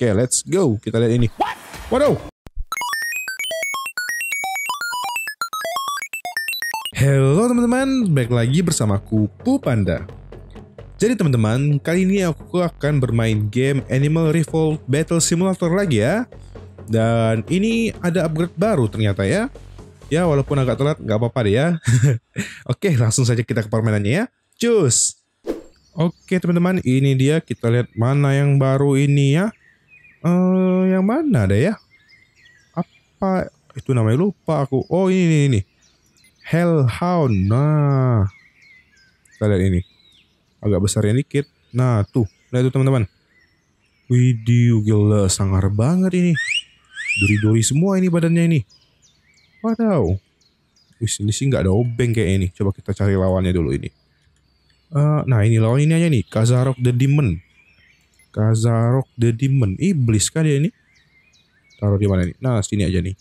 Oke, okay, let's go. Kita lihat ini. Waduh. Halo teman-teman, balik lagi bersama Kupu Panda. Jadi teman-teman, kali ini aku akan bermain game Animal Revolt Battle Simulator lagi ya. Dan ini ada upgrade baru ternyata ya. Ya walaupun agak telat, nggak apa-apa deh ya. Oke, langsung saja kita ke permainannya ya. Cus! Oke teman-teman, ini dia kita lihat mana yang baru ini ya eh yang mana ada ya? Apa itu namanya lupa aku. Oh ini ini, ini. Hellhound. Nah, kita lihat ini. Agak besar yang dikit. Nah tuh, lihat tuh teman-teman. video gila sangar banget ini. Duri-duri semua ini badannya ini. Wadaw. Wih, ini sih nggak ada obeng kayak ini. Coba kita cari lawannya dulu ini. Uh, nah ini lawan ini aja nih, Kazarok the Demon. Kazarok the Demon. Iblis kah dia ini? Taruh di mana ini? Nah, sini aja nih.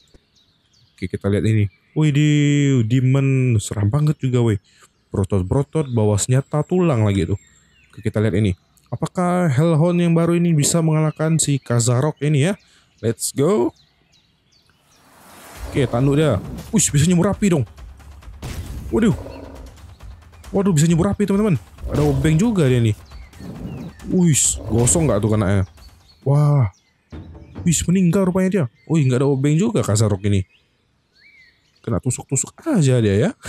Oke, kita lihat ini. Wih, di Demon seram banget juga, weh. Brotot-brotot, bawa senjata, tulang lagi itu. Oke, kita lihat ini. Apakah Hellhound yang baru ini bisa mengalahkan si Kazarok ini ya? Let's go. Oke, tanduk dia. Wih, bisa nyemur api dong. Waduh. Waduh, bisa nyemur api teman-teman. Ada obeng juga dia nih. Wih, gosong gak tuh kenanya? Wah, wis meninggal rupanya dia. Wih, gak ada obeng juga kasarok ini. Kena tusuk-tusuk aja dia ya.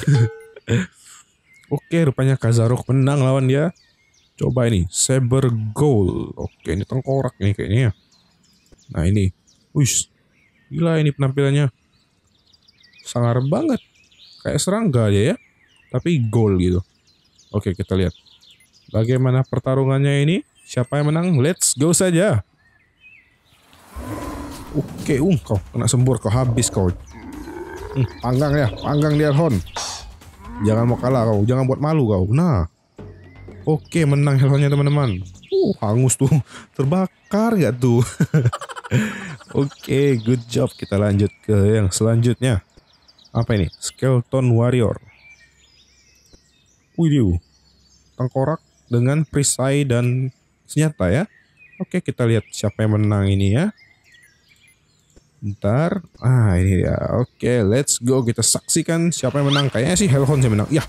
Oke, rupanya Kazarok menang lawan dia. Coba ini, Saber Goal. Oke, ini tengkorak nih kayaknya. ya. Nah ini, wih, gila ini penampilannya. Sangar banget. Kayak serangga dia ya. Tapi goal gitu. Oke, kita lihat. Bagaimana pertarungannya ini? Siapa yang menang? Let's go saja. Oke, um, kena sembur, kau habis kau. Hmm, panggang ya, panggang dia Hon. Jangan mau kalah kau, jangan buat malu kau. Nah, oke menang Helhonnya teman-teman. Uh, hangus tuh, terbakar gak tuh? oke, good job. Kita lanjut ke yang selanjutnya. Apa ini? Skeleton Warrior. Wih, tengkorak dengan perisai dan senjata ya. Oke, kita lihat siapa yang menang ini ya. Bentar. Ah, ini ya, Oke, let's go. Kita saksikan siapa yang menang. Kayaknya sih siapa yang menang. Ya.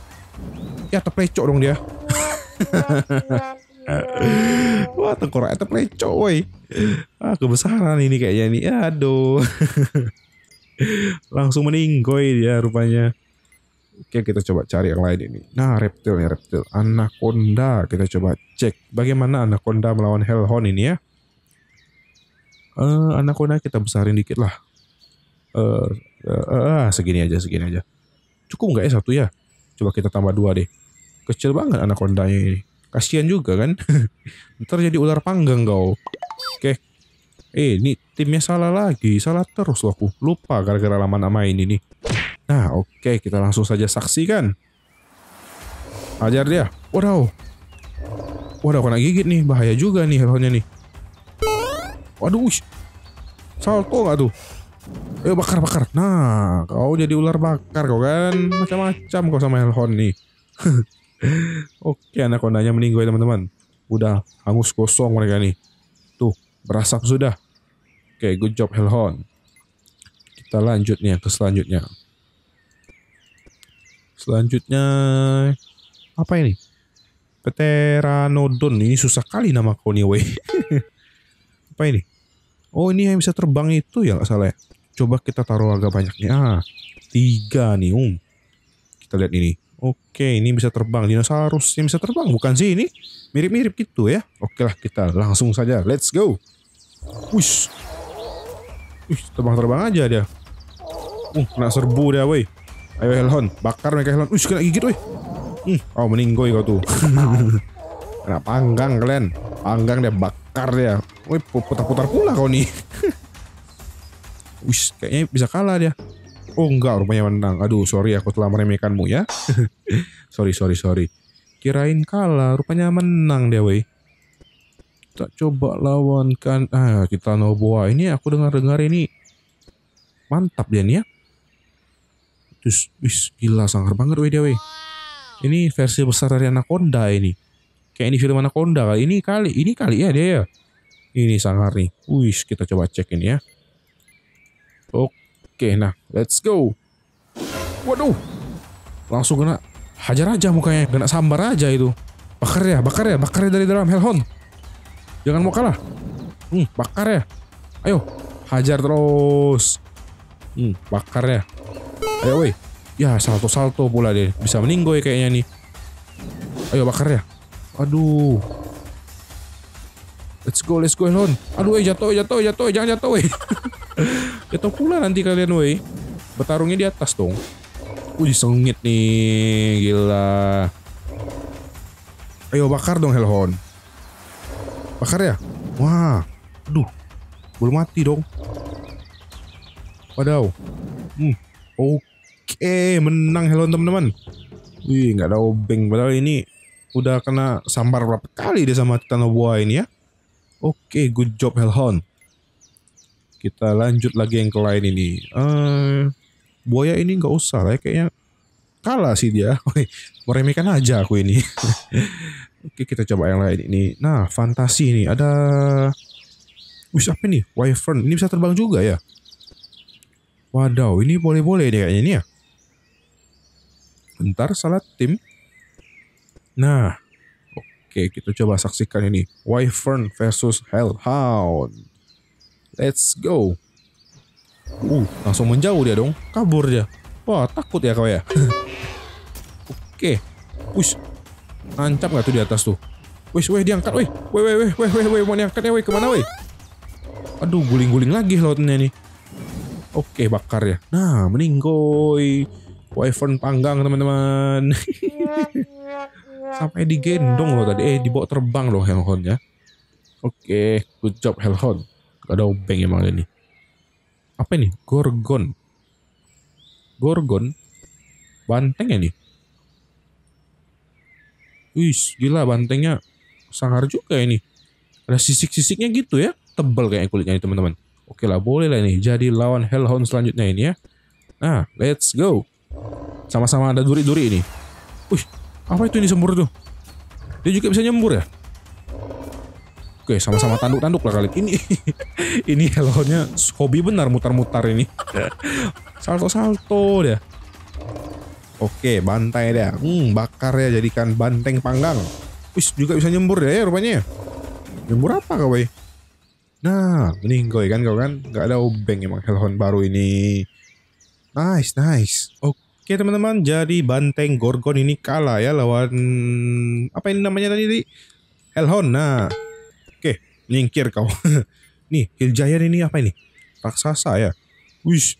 Ya, terplecok dong dia. Wah, tengkorak ya, terplecok, woi. Ah, kebesaran ini kayaknya ini, Aduh. Langsung meninggoy dia rupanya. Oke kita coba cari yang lain ini. Nah reptil ya reptil. Anaconda kita coba cek. Bagaimana anaconda melawan hellhound ini ya. Uh, anaconda kita besarin dikit lah. Uh, uh, uh, segini aja segini aja. Cukup nggak ya satu ya? Coba kita tambah dua deh. Kecil banget anaconda ini. Kasian juga kan. Ntar jadi ular panggang kau. Oke. Eh ini timnya salah lagi. Salah terus loh aku. Lupa gara-gara lama nama ini nih. Nah oke okay, kita langsung saja saksikan. Ajar dia. Waduh. Waduh kena gigit nih. Bahaya juga nih healthnya nih. Waduh. Salto gak tuh? Ayo bakar bakar. Nah kau jadi ular bakar kau kan. Macam-macam kau sama Helhon nih. Oke anak kondanya meninggal ya, teman-teman. Udah hangus kosong mereka nih. Tuh berasap sudah. Oke good job Helhon. Kita lanjut nih ke selanjutnya. Selanjutnya apa ini? Pteranodon ini susah kali nama weh. apa ini? Oh ini yang bisa terbang itu ya nggak salah ya. Coba kita taruh agak banyaknya. Ah, tiga nih um. Kita lihat ini. Oke ini bisa terbang. Dinosaurus yang bisa terbang bukan sih ini? Mirip-mirip gitu ya. Oke lah kita langsung saja. Let's go. Wih. Wih, terbang-terbang aja dia. Uh, kena serbu dia, weh. Ayo Helhon, bakar mereka Helhon. Ush, kena gigit weh. Hmm. Oh, meninggoy kau tuh. kena panggang kalian. Panggang dia bakar dia. Wih, putar-putar pula kau nih. Wih, kayaknya bisa kalah dia. Oh enggak, rupanya menang. Aduh, sorry aku telah meremehkanmu ya. sorry, sorry, sorry. Kirain kalah, rupanya menang dia weh. Kita coba lawankan. Ah, kita Noboa. Ini aku dengar-dengar ini mantap dia nih ya Terus wis gila sangar banget weh dia weh. Ini versi besar dari Anaconda ini. Kayak ini film Anaconda kali ini kali ini kali ya dia ya. Ini sangar nih. Wih kita coba cek ini ya. Oke nah let's go. Waduh. Langsung kena hajar aja mukanya. Kena sambar aja itu. Bakar ya, bakar ya, bakar ya dari dalam Helhon. Jangan mau kalah. Hmm, bakar ya. Ayo, hajar terus. Hmm, bakar ya. Ayo eh, woi. Ya salto-salto pula deh. Bisa meninggoy kayaknya nih. Ayo bakar ya. Aduh. Let's go, let's go Elon. Aduh, eh jatuh, jatuh, jatuh, jangan jatuh, eh. jatuh pula nanti kalian, woi. Bertarungnya di atas dong. Wih, sengit nih, gila. Ayo bakar dong Helhon. Bakar ya? Wah, aduh, belum mati dong. Wadaw. Hmm, oke eh menang Hello teman-teman. Wih nggak ada obeng padahal ini udah kena sambar berapa kali dia sama Titanoboa ini ya. Oke, good job Helhon. Kita lanjut lagi yang ke lain ini. Uh, buaya ini nggak usah lah, ya. kayaknya kalah sih dia. Oke Meremehkan aja aku ini. Oke, kita coba yang lain ini. Nah, fantasi ini ada. Wih, apa nih? Wyvern. Ini bisa terbang juga ya? Wadaw, ini boleh-boleh deh kayaknya ini ya. Bentar salah tim. Nah, oke kita coba saksikan ini. Wyvern versus Hellhound. Let's go. Uh, langsung menjauh dia dong. Kabur dia. Wah, takut ya kau ya. oke. Push. Ancap gak tuh di atas tuh? Wih, wih, diangkat, Wih, wih, wih, wih, wih, wih, weh, mau diangkat ya, Kemana, wih? Aduh, guling-guling lagi lautnya nih. Oke, bakar ya. Nah, meninggoy. Wyvern panggang teman-teman. Sampai digendong loh tadi. Eh dibawa terbang loh Hellhound ya. Oke, okay, good job Hellhound. Gak ada obeng emang ini. Apa ini? Gorgon. Gorgon? Banteng ya nih? Wih, gila bantengnya sangar juga ini. Ya ada sisik-sisiknya gitu ya. Tebel kayak kulitnya teman-teman. Oke lah, boleh lah ini. Jadi lawan Hellhound selanjutnya ini ya. Nah, let's go. Sama-sama ada duri-duri ini. Wih, apa itu ini sembur tuh? Dia juga bisa nyembur ya? Oke, sama-sama tanduk-tanduk lah kali. Ini ini helonnya hobi benar mutar-mutar ini. Salto-salto dia. Oke, bantai dia. Hmm, bakar ya jadikan banteng panggang. Wih, juga bisa nyembur dia ya, ya rupanya. Nyembur apa kau, Wei? Nah, meninggoy ya kan kau kan. Gak ada obeng emang helon baru ini. Nice, nice. Oke. Oke teman-teman, jadi Banteng Gorgon ini kalah ya lawan apa ini namanya tadi? Di? Elhon. Nah, oke, nyingkir kau. nih, Giant ini apa ini? Raksasa ya. Wis.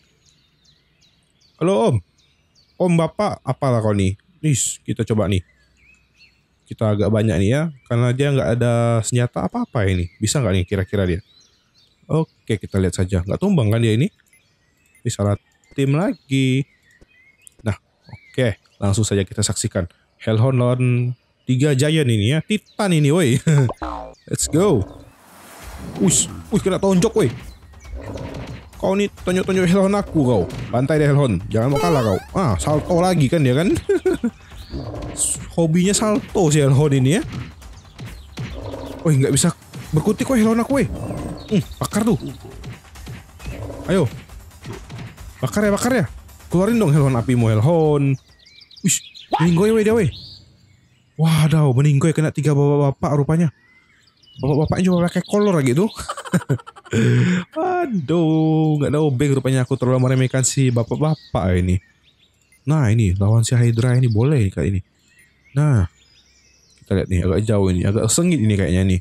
Halo Om. Om Bapak, apalah kau nih? Nis, kita coba nih. Kita agak banyak nih ya, karena dia nggak ada senjata apa-apa ini. Bisa nggak nih kira-kira dia? Oke, kita lihat saja. Nggak tumbang kan dia ini? Ini tim lagi. Oke, langsung saja kita saksikan. Hellhorn lawan tiga Giant ini ya. Titan ini woi. Let's go. Wih, wih kena tonjok woi. Kau nih tonjok-tonjok Hellhorn aku kau. Bantai deh Hellhorn, Jangan mau kalah kau. Ah, salto lagi kan dia kan. Hobinya salto si Hellhorn ini ya. Woi, nggak bisa berkutik woi Hellhorn aku woi. Hmm, bakar tuh. Ayo. Bakar ya, bakar ya keluarin dong helon mu helon Wih, meninggoy weh dia weh. Wah, dah meninggoy kena tiga bapak-bapak rupanya. Bapak-bapaknya cuma pakai kolor lagi gitu. Aduh, nggak ada obeng rupanya aku terlalu meremehkan si bapak-bapak ini. Nah, ini lawan si Hydra ini boleh kali ini. Nah, kita lihat nih agak jauh ini, agak sengit ini kayaknya nih.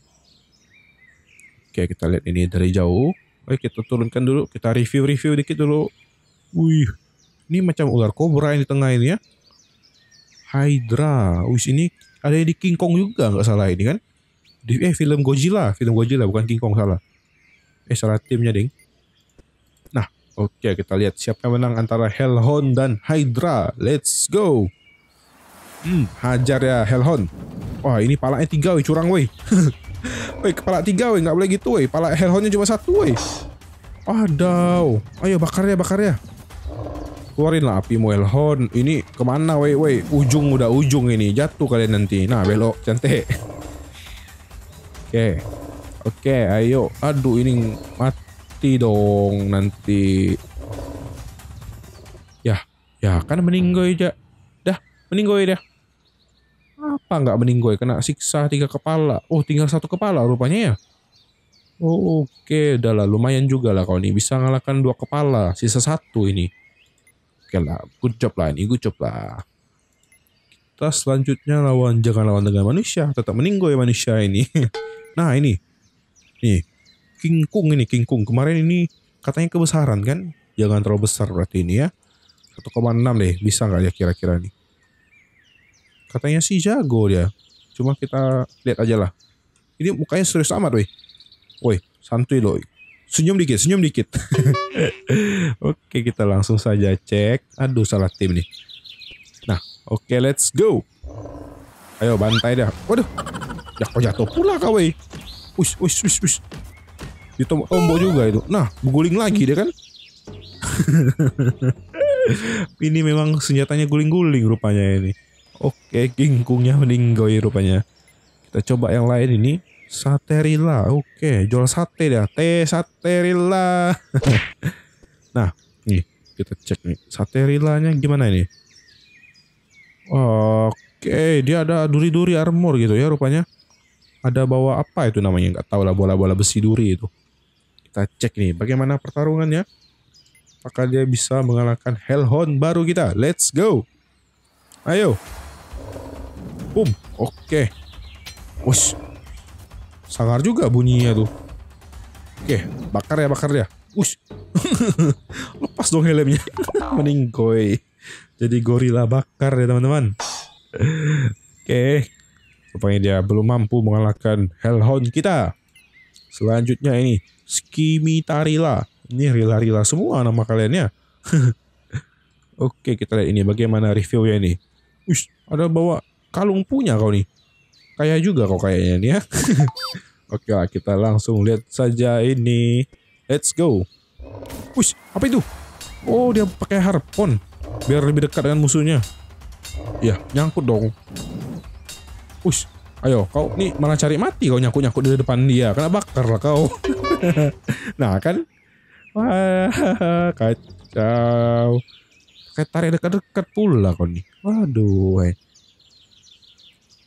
Oke, kita lihat ini dari jauh. Oke, kita turunkan dulu, kita review-review dikit dulu. Wih, ini macam ular kobra yang di tengah ini ya. Hydra. Wis ini ada yang di King Kong juga nggak salah ini kan. Di, eh film Godzilla, film Godzilla bukan King Kong salah. Eh salah timnya ding. Nah, oke okay, kita lihat siapa yang menang antara Hellhound dan Hydra. Let's go. Hmm, hajar ya Hellhound. Wah ini palanya tiga wih curang wih weh kepala tiga weh nggak boleh gitu weh. Pala Hellhoundnya cuma satu weh. Wadaw. Ayo bakar ya bakar ya keluarin lah api horn ini kemana wey wey ujung udah ujung ini jatuh kalian nanti nah belok cantik oke okay. oke okay, ayo aduh ini mati dong nanti ya ya kan meninggoy aja dah meninggoy dah apa nggak meninggoy kena siksa tiga kepala oh tinggal satu kepala rupanya ya oh, Oke, okay. udah lah lumayan juga lah kau nih bisa ngalahkan dua kepala, sisa satu ini oke okay lah good job lah ini good job lah kita selanjutnya lawan jangan lawan dengan manusia tetap meninggo ya manusia ini nah ini nih King Kong ini King Kong kemarin ini katanya kebesaran kan jangan terlalu besar berarti ini ya 1,6 deh bisa nggak ya kira-kira nih katanya sih jago dia cuma kita lihat aja lah ini mukanya serius amat weh woi santuy loh Senyum dikit, senyum dikit. oke, kita langsung saja cek. Aduh, salah tim nih. Nah, oke, let's go. Ayo, bantai dah. Waduh, ya kok jatuh pula kau, wey. Wis, wis, wis, wis. Ditombok juga itu. Nah, guling lagi deh kan. ini memang senjatanya guling-guling rupanya ini. Oke, kingkungnya meninggoy rupanya. Kita coba yang lain ini. Saterilla, oke, okay. jual sate dah, teh Saterilla. nah, nih kita cek nih, Saterillanya gimana ini? Oke, okay. dia ada duri-duri armor gitu ya rupanya. Ada bawa apa itu namanya? Gak tau lah bola-bola besi duri itu. Kita cek nih, bagaimana pertarungannya? Apakah dia bisa mengalahkan Hellhound baru kita? Let's go. Ayo. Boom. Oke. Okay. Wush. Sangar juga bunyinya tuh. Oke, bakar ya bakar ya. Ush. Lepas dong helmnya. Mending koi. Jadi gorila bakar ya teman-teman. Oke. Rupanya dia belum mampu mengalahkan Hellhound kita. Selanjutnya ini Skimitarila. Ini rila-rila semua nama kaliannya. Oke, kita lihat ini bagaimana reviewnya ini. Ush, ada bawa kalung punya kau nih. Kaya juga kok kayaknya nih ya. Oke lah kita langsung lihat saja ini. Let's go. Wih, apa itu? Oh, dia pakai harpon biar lebih dekat dengan musuhnya. Ya, nyangkut dong. Wih, ayo kau nih malah cari mati kau nyangkut-nyangkut di depan dia. Kena bakar lah kau. nah, kan Wah, kacau. Kayak tarik dekat-dekat pula kau nih. Waduh, eh.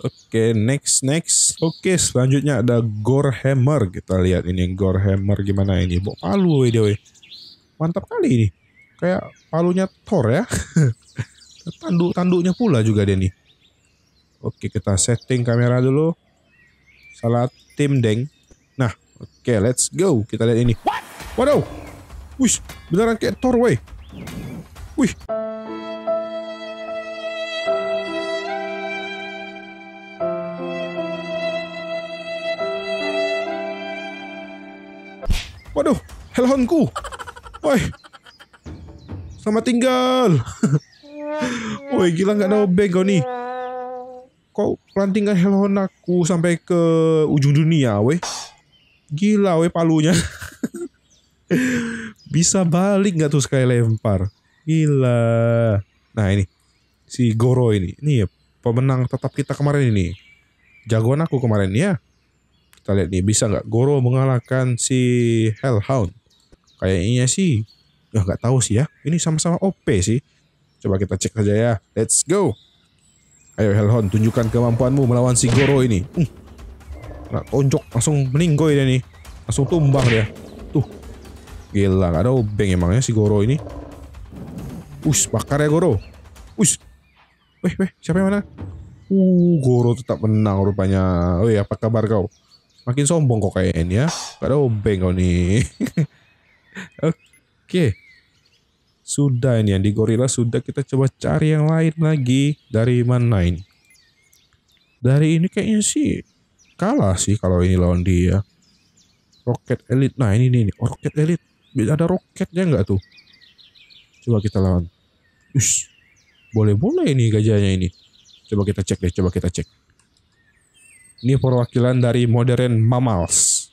Oke, next next. Oke, selanjutnya ada hammer Kita lihat ini hammer gimana ini. Bok palu weh dia Mantap kali ini. Kayak palunya Thor ya. Tanduk tanduknya pula juga dia nih. Oke, kita setting kamera dulu. Salah tim, Deng. Nah, oke, let's go. Kita lihat ini. Waduh. Wih, beneran kayak Thor weh Wih. Helhonku. Woi. Sama tinggal. Woi gila nggak obeng kau nih. Kau pelantingkan Helhon aku sampai ke ujung dunia, woi. Gila, woi palunya. Bisa balik nggak tuh sekali lempar? Gila. Nah ini si Goro ini, ini ya pemenang tetap kita kemarin ini. Jagoan aku kemarin ya. Kita lihat nih bisa nggak Goro mengalahkan si Hellhound. Kayaknya sih, ya nggak tahu sih ya. Ini sama-sama OP sih. Coba kita cek aja ya. Let's go. Ayo Helhon, tunjukkan kemampuanmu melawan si Goro ini. uh Nah, tonjok langsung meninggoy dia nih. Langsung tumbang dia. Tuh. Gila, gak ada obeng emangnya si Goro ini. Us, bakar ya Goro. Us. Weh, weh, siapa yang mana? Uh, Goro tetap menang rupanya. Weh, oh iya, apa kabar kau? Makin sombong kok kayaknya. Gak ada obeng kau nih. Oke. Sudah ini yang di gorila sudah kita coba cari yang lain lagi dari mana ini. Dari ini kayaknya sih kalah sih kalau ini lawan dia. roket elit. Nah ini nih, oh, roket elit. Elite. Ada roketnya nggak tuh? Coba kita lawan. Ush, boleh-boleh ini gajahnya ini. Coba kita cek deh, coba kita cek. Ini perwakilan dari Modern Mammals.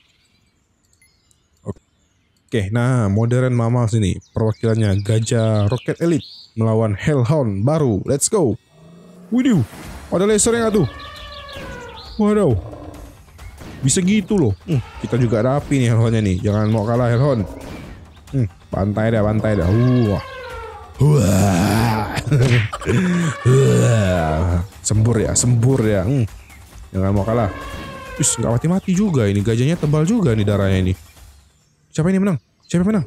Oke, nah modern mama sini perwakilannya Gajah roket elit melawan Hellhound baru. Let's go. Widih, ada laser yang tuh? Waduh. Bisa gitu loh. Hmm, kita juga rapi nih Hellhoundnya nih. Jangan mau kalah Hellhound. Hmm, pantai dah, pantai dah. Wah. Wah. sembur ya, sembur ya. Hmm. Jangan mau kalah. Ih, nggak mati-mati juga ini. Gajahnya tebal juga nih darahnya ini. Siapa ini menang? Siapa yang menang?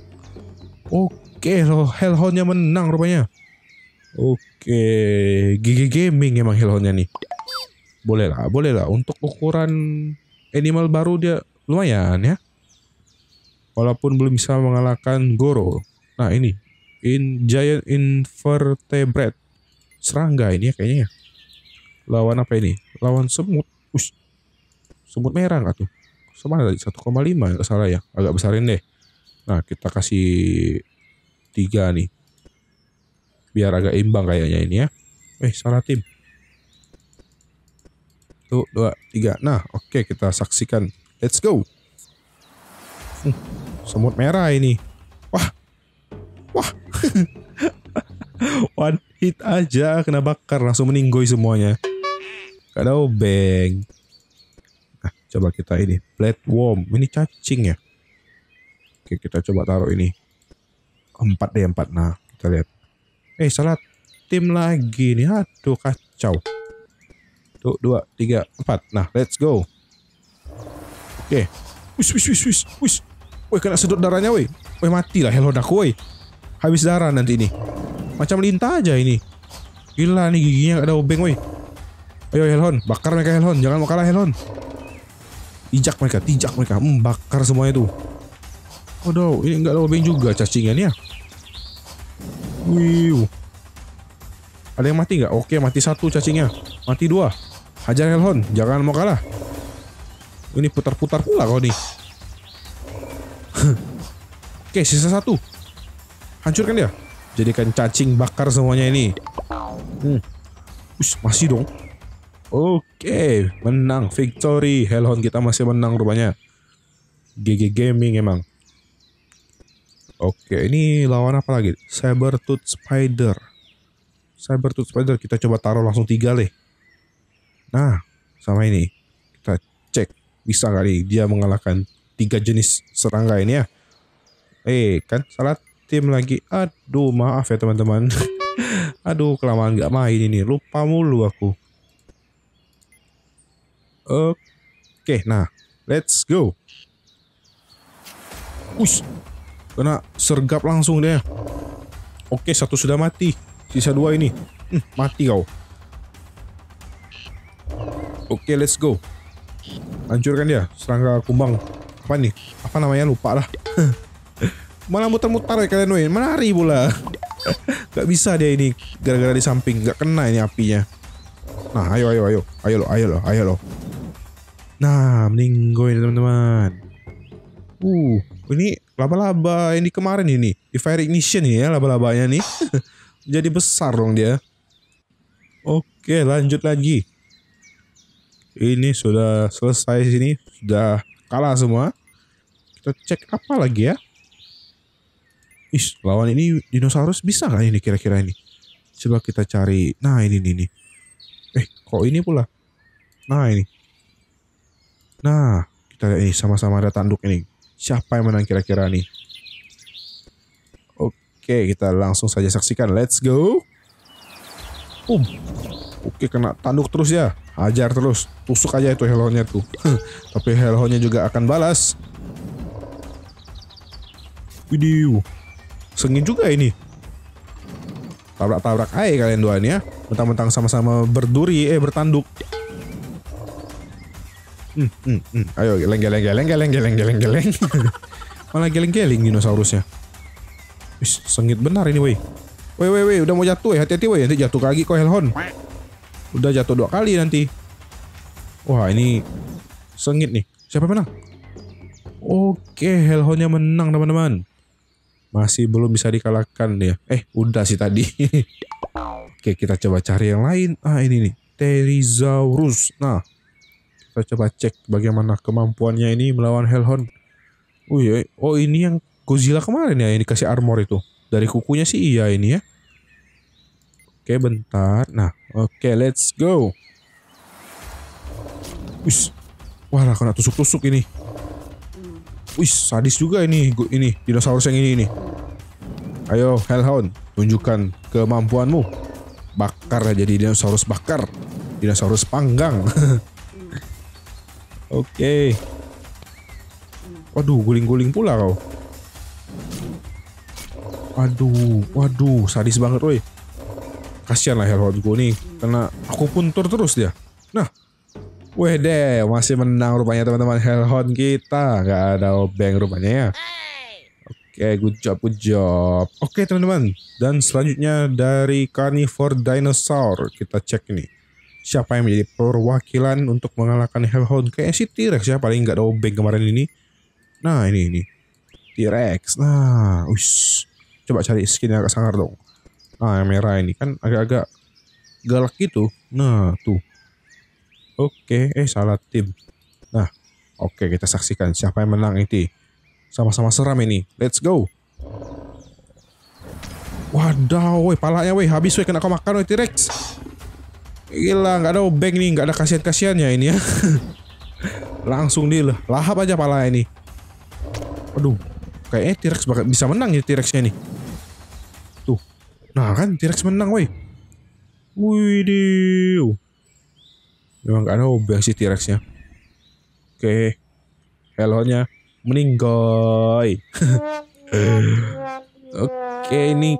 Oke, so Hellhoundnya menang rupanya. Oke, GG Gaming emang Hellhoundnya nih. Boleh lah, boleh lah. Untuk ukuran animal baru dia lumayan ya. Walaupun belum bisa mengalahkan Goro. Nah ini, in Giant Invertebrate. Serangga ini ya kayaknya ya. Lawan apa ini? Lawan semut. Ush. Semut merah nggak tuh? sama tadi 1,5 ya salah ya agak besarin deh nah kita kasih tiga nih biar agak imbang kayaknya ini ya eh salah tim tuh dua tiga nah oke okay, kita saksikan let's go hmm, semut merah ini wah wah one hit aja kena bakar langsung meninggoy semuanya Kalau obeng coba kita ini platform ini cacing ya oke kita coba taruh ini empat deh empat nah kita lihat eh salah tim lagi nih aduh kacau tuh dua tiga empat nah let's go oke wis wis wis wis wis woi kena sedot darahnya woi woi mati lah dark woi habis darah nanti ini macam lintah aja ini gila nih giginya gak ada obeng woi ayo Helhon bakar mereka Helhon jangan mau kalah Helhon Tijak mereka, tijak mereka, membakar hmm, semuanya tuh. Waduh, ini enggak lobeng juga cacingannya. Wih. Ada yang mati nggak? Oke, mati satu cacingnya. Mati dua. Hajar Helhon, jangan mau kalah. Ini putar-putar pula kau nih. Oke, sisa satu. Hancurkan dia. Jadikan cacing bakar semuanya ini. Hmm. Ush, masih dong. Oke, menang victory. Hellhound kita masih menang rupanya. GG Gaming emang. Oke, ini lawan apa lagi? Sabertooth Spider. Sabertooth Spider kita coba taruh langsung tiga deh. Nah, sama ini. Kita cek bisa kali dia mengalahkan tiga jenis serangga ini ya. Eh, kan salah tim lagi. Aduh, maaf ya teman-teman. Aduh, kelamaan gak main ini. Lupa mulu aku. Oke, okay, nah, let's go. Us, kena sergap langsung deh. Oke, okay, satu sudah mati, sisa dua ini. hm, mati kau. Oke, okay, let's go. Hancurkan dia, serangga kumbang. Apa nih? Apa namanya? Lupa lah. Malah muter-muter ya kalian, weh. Menari pula. gak bisa dia ini, gara-gara di samping. Gak kena ini apinya. Nah, ayo, ayo, ayo. Ayo lo, ayo lo, ayo lo. Nah, mending gue ini teman-teman. Uh, ini laba-laba ini kemarin ini di Fire Ignition ya laba-labanya nih. Jadi besar dong dia. Oke, lanjut lagi. Ini sudah selesai sini, sudah kalah semua. Kita cek apa lagi ya? Ih, lawan ini dinosaurus bisa nggak ini kira-kira ini? Coba kita cari. Nah, ini nih. Eh, kok ini pula? Nah, ini. Nah, kita nih eh, sama-sama ada tanduk ini. Siapa yang menang kira-kira nih? Oke, kita langsung saja saksikan. Let's go. Um. Oke, kena tanduk terus ya. ajar terus. Tusuk aja itu helonnya tuh. Tapi helonnya juga akan balas. Video. Sengit juga ini. Tabrak-tabrak aja kalian dua ya. Mentang-mentang sama-sama berduri, eh bertanduk. Hmm, hmm, hmm. Ayo geleng geleng geleng geleng geleng geleng geleng. Malah geleng geleng dinosaurusnya. Wis, sengit benar ini woi. Woi woi woi udah mau jatuh ya hati-hati woi nanti jatuh lagi kok Helhon. Udah jatuh dua kali nanti. Wah ini sengit nih. Siapa menang? Oke Helhonnya menang teman-teman. Masih belum bisa dikalahkan ya. Eh udah sih tadi. Oke kita coba cari yang lain. Ah ini nih. Terizaurus. Nah kita coba cek bagaimana kemampuannya ini melawan Hellhound. Oh iya, eh, oh ini yang Godzilla kemarin ya ini kasih armor itu. Dari kukunya sih iya ini ya. Oke bentar. Nah, oke let's go. Wis. Wah, kena tusuk-tusuk ini. Wis, sadis juga ini ini dinosaurus yang ini ini. Ayo Hellhound, tunjukkan kemampuanmu. Bakar jadi dinosaurus bakar. Dinosaurus panggang. Oke. Okay. Waduh, guling-guling pula kau. Waduh, waduh, sadis banget, woi. Kasihan lah Hellhound ya gue nih, karena aku pun tur terus dia. Nah, Wih deh, masih menang rupanya teman-teman Hellhound kita. Gak ada obeng rupanya ya. Oke, okay, good job, good job. Oke okay, teman-teman, dan selanjutnya dari Carnivore Dinosaur. Kita cek nih siapa yang menjadi perwakilan untuk mengalahkan Hellhound ke si T-Rex ya paling nggak obeng kemarin ini nah ini ini T-Rex nah us, coba cari skin yang agak sangar dong nah yang merah ini kan agak-agak galak gitu nah tuh oke eh salah tim nah oke kita saksikan siapa yang menang ini sama-sama seram ini let's go Wadaw, woi palanya woi habis woi kena kau makan woi T-Rex. Gila, nggak ada obeng nih, nggak ada kasihan-kasihannya ini ya. Langsung deal lah, lahap aja pala ini. Aduh, kayaknya T-Rex bisa menang ya T-Rexnya nih. Tuh, nah kan T-Rex menang, woi. Wih, diu. Memang gak ada obeng sih T-Rexnya. Oke, helonya meninggal. Oke, ini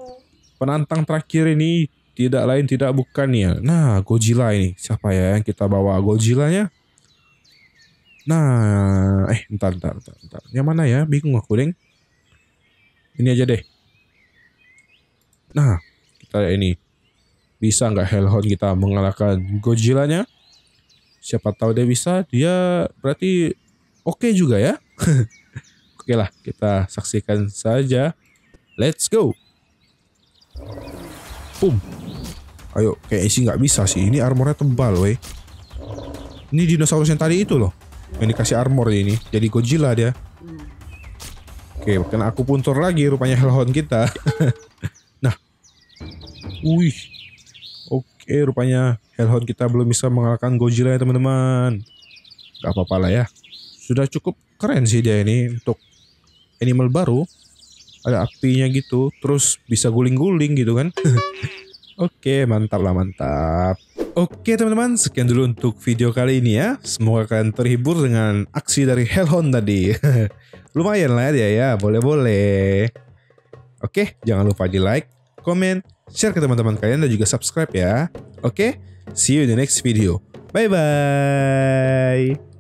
penantang terakhir ini tidak lain tidak bukan ya. Nah, Godzilla ini siapa ya yang kita bawa Godzilla-nya? Nah, eh ntar, ntar, ntar, ntar. Yang mana ya? Bingung aku, Deng. Ini aja deh. Nah, kita ini bisa nggak Hellhound kita mengalahkan Godzilla-nya? Siapa tahu dia bisa, dia berarti oke okay juga ya. oke okay lah, kita saksikan saja. Let's go. Boom. Ayo, kayak sih nggak bisa sih. Ini armornya tebal, weh. Ini dinosaurus yang tadi itu loh. Yang dikasih armor ini. Jadi Godzilla dia. Oke, karena aku puntur lagi rupanya hellhound kita. nah. Wih. Oke, rupanya hellhound kita belum bisa mengalahkan Godzilla ya, teman-teman. Gak apa-apa lah ya. Sudah cukup keren sih dia ini untuk animal baru. Ada apinya gitu, terus bisa guling-guling gitu kan. Oke, mantap lah mantap. Oke teman-teman, sekian dulu untuk video kali ini ya. Semoga kalian terhibur dengan aksi dari Hellhound tadi. Lumayan lah dia ya, ya, boleh-boleh. Oke, jangan lupa di like, comment, share ke teman-teman kalian dan juga subscribe ya. Oke, see you in the next video. Bye-bye.